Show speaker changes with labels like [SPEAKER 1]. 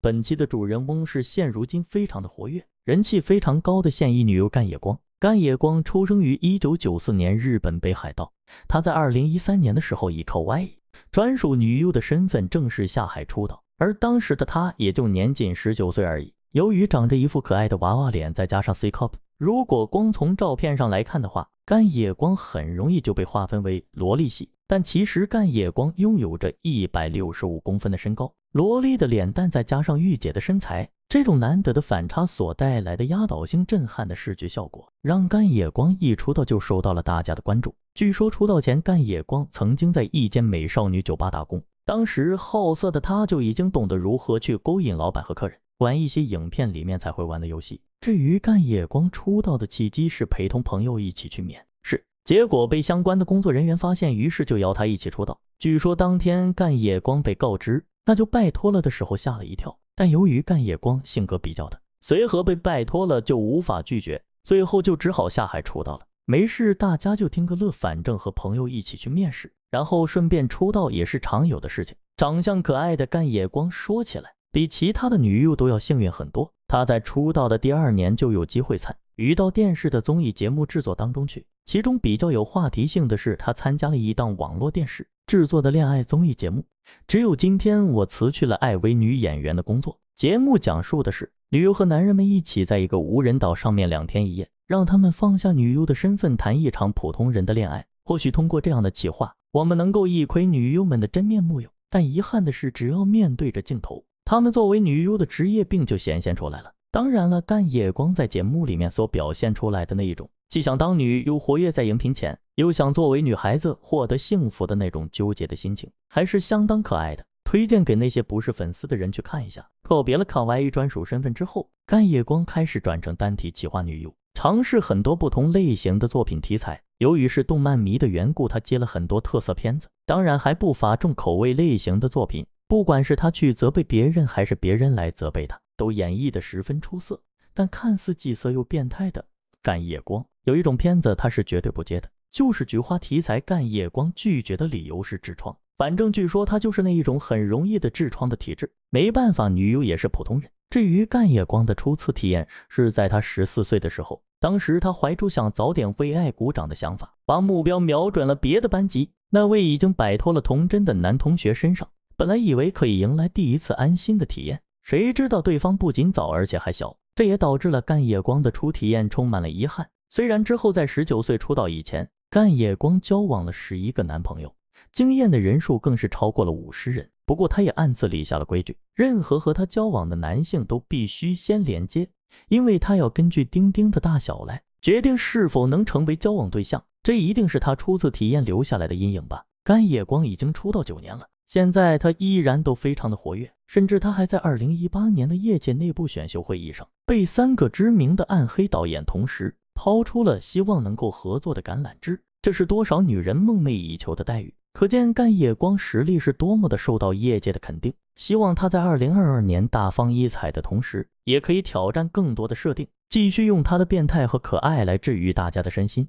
[SPEAKER 1] 本期的主人翁是现如今非常的活跃、人气非常高的现役女优干野光。干野光出生于一九九四年日本北海道，她在二零一三年的时候以 COP 专属女优的身份正式下海出道，而当时的她也就年仅十九岁而已。由于长着一副可爱的娃娃脸，再加上 COP，如果光从照片上来看的话，干野光很容易就被划分为萝莉系。但其实干野光拥有着一百六十五公分的身高。萝莉的脸蛋，再加上御姐的身材，这种难得的反差所带来的压倒性震撼的视觉效果，让干野光一出道就受到了大家的关注。据说出道前，干野光曾经在一间美少女酒吧打工，当时好色的他就已经懂得如何去勾引老板和客人，玩一些影片里面才会玩的游戏。至于干野光出道的契机，是陪同朋友一起去面试，结果被相关的工作人员发现，于是就邀他一起出道。据说当天干野光被告知。那就拜托了的时候吓了一跳，但由于干野光性格比较的随和，被拜托了就无法拒绝，最后就只好下海出道了。没事，大家就听个乐，反正和朋友一起去面试，然后顺便出道也是常有的事情。长相可爱的干野光说起来，比其他的女优都要幸运很多。她在出道的第二年就有机会参与到电视的综艺节目制作当中去，其中比较有话题性的是她参加了一档网络电视。制作的恋爱综艺节目，只有今天我辞去了艾薇女演员的工作。节目讲述的是女优和男人们一起在一个无人岛上面两天一夜，让他们放下女优的身份，谈一场普通人的恋爱。或许通过这样的企划，我们能够一窥女优们的真面目哟。但遗憾的是，只要面对着镜头，他们作为女优的职业病就显现出来了。当然了，但野光在节目里面所表现出来的那一种，既想当女优活跃在荧屏前。又想作为女孩子获得幸福的那种纠结的心情，还是相当可爱的。推荐给那些不是粉丝的人去看一下。告别了卡哇伊专属身份之后，干夜光开始转成单体企划女优，尝试很多不同类型的作品题材。由于是动漫迷的缘故，他接了很多特色片子，当然还不乏重口味类型的作品。不管是他去责备别人，还是别人来责备他，都演绎的十分出色。但看似即色又变态的干夜光，有一种片子他是绝对不接的。就是菊花题材干夜光拒绝的理由是痔疮，反正据说他就是那一种很容易的痔疮的体质，没办法，女友也是普通人。至于干夜光的初次体验是在他十四岁的时候，当时他怀住想早点为爱鼓掌的想法，把目标瞄准了别的班级那位已经摆脱了童真的男同学身上。本来以为可以迎来第一次安心的体验，谁知道对方不仅早而且还小，这也导致了干夜光的初体验充满了遗憾。虽然之后在十九岁出道以前。干野光交往了十一个男朋友，惊艳的人数更是超过了五十人。不过，她也暗自立下了规矩：任何和她交往的男性都必须先连接，因为她要根据钉钉的大小来决定是否能成为交往对象。这一定是她初次体验留下来的阴影吧？干野光已经出道九年了，现在她依然都非常的活跃，甚至她还在二零一八年的业界内部选秀会议上被三个知名的暗黑导演同时。抛出了希望能够合作的橄榄枝，这是多少女人梦寐以求的待遇。可见干夜光实力是多么的受到业界的肯定。希望他在二零二二年大放异彩的同时，也可以挑战更多的设定，继续用他的变态和可爱来治愈大家的身心。